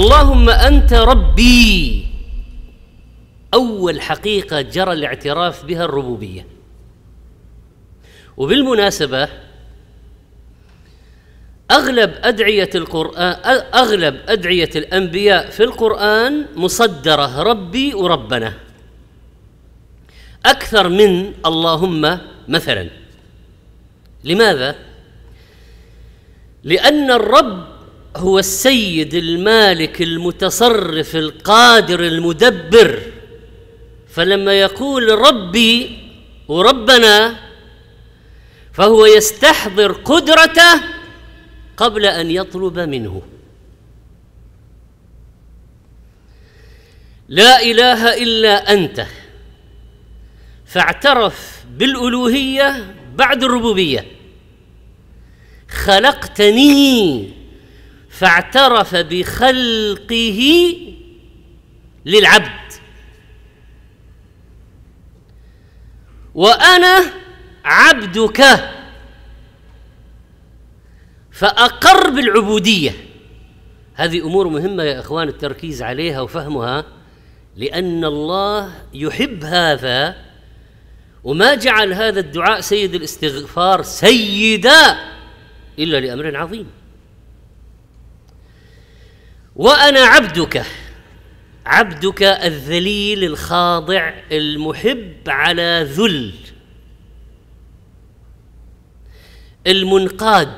اللهم انت ربي اول حقيقه جرى الاعتراف بها الربوبيه وبالمناسبه اغلب ادعيه القران اغلب ادعيه الانبياء في القران مصدره ربي وربنا اكثر من اللهم مثلا لماذا لان الرب هو السيد المالك المتصرف القادر المدبر فلما يقول ربي وربنا فهو يستحضر قدرته قبل ان يطلب منه لا اله الا انت فاعترف بالالوهيه بعد الربوبيه خلقتني فاعترف بخلقه للعبد وانا عبدك فاقر بالعبوديه هذه امور مهمه يا اخوان التركيز عليها وفهمها لان الله يحب هذا وما جعل هذا الدعاء سيد الاستغفار سيدا الا لامر عظيم وانا عبدك عبدك الذليل الخاضع المحب على ذل المنقاد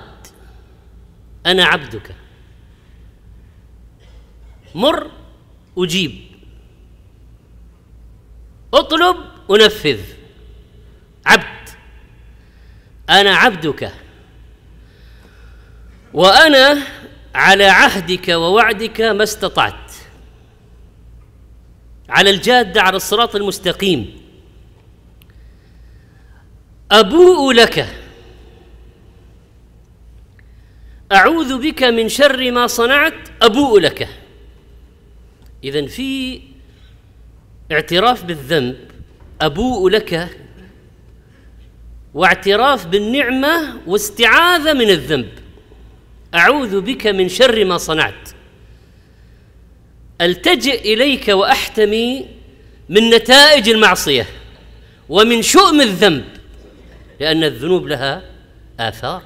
انا عبدك مر اجيب اطلب انفذ عبد انا عبدك وانا على عهدك ووعدك ما استطعت على الجاده على الصراط المستقيم ابوء لك اعوذ بك من شر ما صنعت ابوء لك اذا في اعتراف بالذنب ابوء لك واعتراف بالنعمه واستعاذه من الذنب اعوذ بك من شر ما صنعت التجئ اليك واحتمي من نتائج المعصيه ومن شؤم الذنب لان الذنوب لها اثار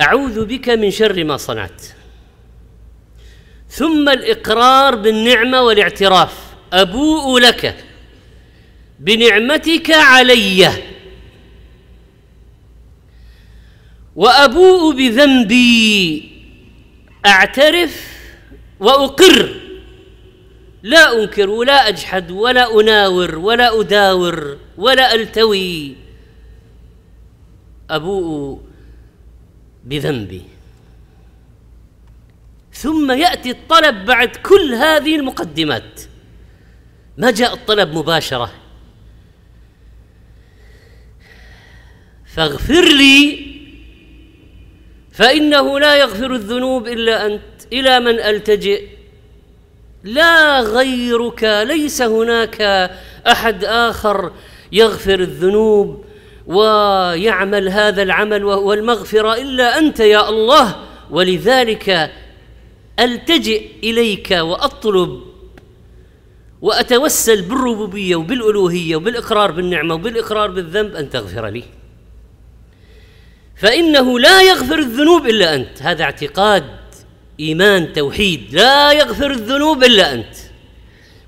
اعوذ بك من شر ما صنعت ثم الاقرار بالنعمه والاعتراف ابوء لك بنعمتك علي وابوء بذنبي اعترف واقر لا انكر ولا اجحد ولا اناور ولا اداور ولا التوي ابوء بذنبي ثم ياتي الطلب بعد كل هذه المقدمات ما جاء الطلب مباشره فاغفر لي فإنه لا يغفر الذنوب إلا أنت إلى من ألتجئ لا غيرك ليس هناك أحد آخر يغفر الذنوب ويعمل هذا العمل والمغفره إلا أنت يا الله ولذلك ألتجئ إليك وأطلب وأتوسل بالربوبية وبالألوهية وبالإقرار بالنعمة وبالإقرار بالذنب أن تغفر لي فإنه لا يغفر الذنوب إلا أنت هذا اعتقاد إيمان توحيد لا يغفر الذنوب إلا أنت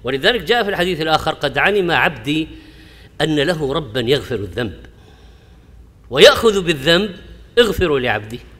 ولذلك جاء في الحديث الآخر قد علم عبدي أن له ربا يغفر الذنب ويأخذ بالذنب اغفروا لعبدي